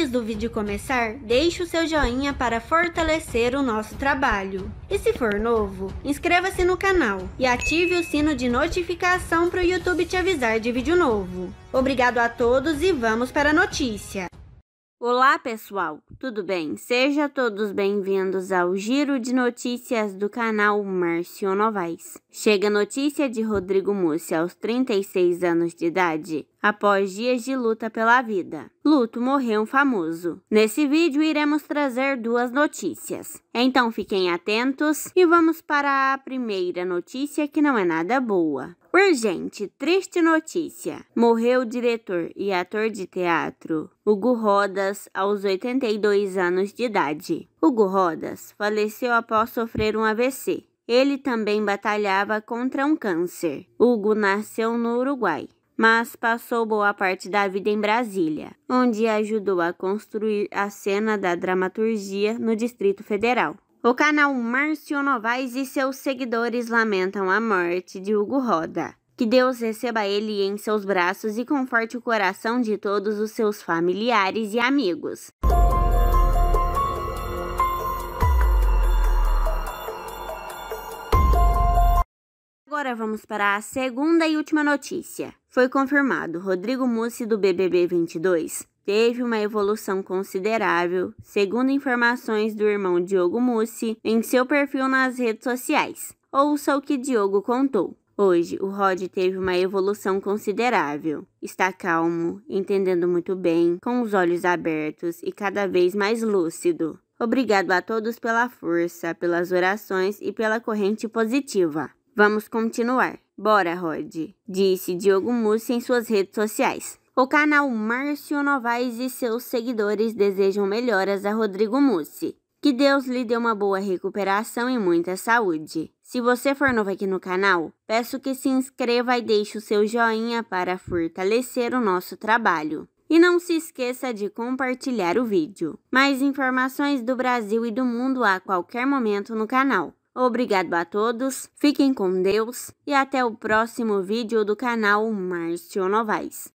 Antes do vídeo começar, deixe o seu joinha para fortalecer o nosso trabalho. E se for novo, inscreva-se no canal e ative o sino de notificação para o YouTube te avisar de vídeo novo. Obrigado a todos e vamos para a notícia. Olá pessoal, tudo bem, sejam todos bem-vindos ao Giro de Notícias do canal Márcio Novaes. Chega a notícia de Rodrigo Mussi aos 36 anos de idade, após dias de luta pela vida. Luto morreu um famoso. Nesse vídeo iremos trazer duas notícias. Então fiquem atentos e vamos para a primeira notícia que não é nada boa. Urgente, triste notícia. Morreu o diretor e ator de teatro Hugo Rodas aos 82 anos de idade. Hugo Rodas faleceu após sofrer um AVC. Ele também batalhava contra um câncer. Hugo nasceu no Uruguai, mas passou boa parte da vida em Brasília, onde ajudou a construir a cena da dramaturgia no Distrito Federal. O canal Márcio Novaes e seus seguidores lamentam a morte de Hugo Roda. Que Deus receba ele em seus braços e conforte o coração de todos os seus familiares e amigos. Agora vamos para a segunda e última notícia. Foi confirmado, Rodrigo Mussi do BBB 22 teve uma evolução considerável, segundo informações do irmão Diogo Mussi em seu perfil nas redes sociais. Ouça o que Diogo contou. Hoje, o Rod teve uma evolução considerável. Está calmo, entendendo muito bem, com os olhos abertos e cada vez mais lúcido. Obrigado a todos pela força, pelas orações e pela corrente positiva. Vamos continuar. Bora, Rod, disse Diogo Mussi em suas redes sociais. O canal Márcio Novaes e seus seguidores desejam melhoras a Rodrigo Mussi. Que Deus lhe dê uma boa recuperação e muita saúde. Se você for novo aqui no canal, peço que se inscreva e deixe o seu joinha para fortalecer o nosso trabalho. E não se esqueça de compartilhar o vídeo. Mais informações do Brasil e do mundo a qualquer momento no canal. Obrigado a todos, fiquem com Deus e até o próximo vídeo do canal Márcio Novaes.